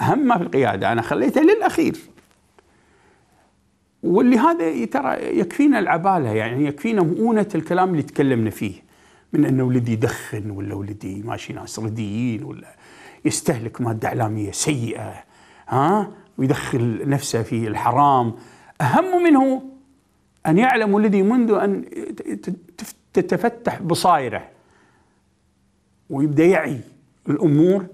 ما في القيادة أنا خليته للأخير واللي هذا ترى يكفينا العبالة يعني يكفينا مؤونة الكلام اللي تكلمنا فيه من أنه ولدي يدخن ولا ولدي ماشي ناس رديين ولا يستهلك مادة إعلامية سيئة ها ويدخل نفسه في الحرام أهم منه أن يعلم ولدي منذ أن تتفتح بصائره ويبدأ يعي الأمور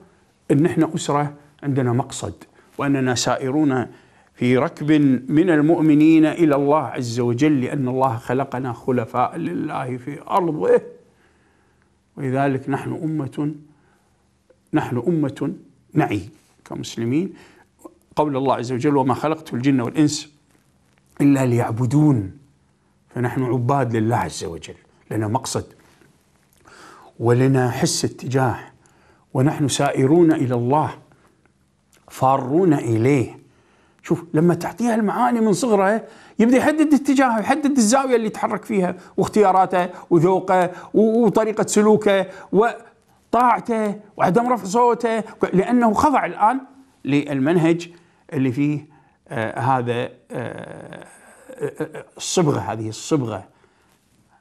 أن احنا أسرة عندنا مقصد وأننا سائرون في ركب من المؤمنين إلى الله عز وجل لأن الله خلقنا خلفاء لله في أرضه إيه؟ ولذلك نحن أمة نحن أمة نعي كمسلمين قول الله عز وجل وما خلقت الجن والإنس إلا ليعبدون فنحن عباد لله عز وجل لنا مقصد ولنا حس اتجاه ونحن سائرون إلى الله فارون إليه شوف لما تعطيها المعاني من صغرها يبدا يحدد اتجاهه يحدد الزاويه اللي يتحرك فيها واختياراته وذوقه وطريقه سلوكه وطاعته وعدم رفع صوته لانه خضع الان للمنهج اللي فيه آه هذا آه الصبغه هذه الصبغه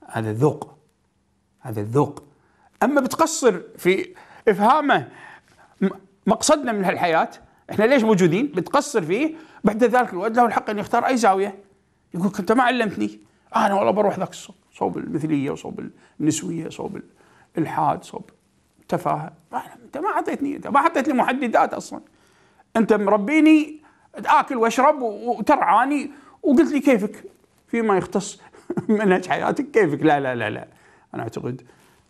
هذا الذوق هذا الذوق اما بتقصر في افهامه مقصدنا من هالحياه احنا ليش موجودين بتقصر فيه بعد ذلك الولد له الحق ان يختار اي زاويه يقول انت ما علمتني آه انا والله بروح ذاك الصوب صوب المثليه وصوب النسويه صوب الالحاد صوب التفاهه انت ما اعطيتني انت ما حطيت لي محددات اصلا انت مربيني اكل واشرب وترعاني وقلت لي كيفك فيما يختص منهج حياتك كيفك لا لا لا لا انا اعتقد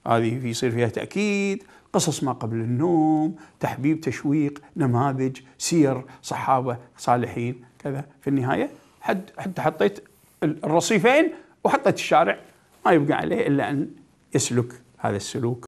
هذه يصير فيها تأكيد قصص ما قبل النوم تحبيب تشويق نماذج سير صحابة صالحين كذا في النهاية حد حتى حطيت الرصيفين وحطيت الشارع ما يبقى عليه إلا أن يسلك هذا السلوك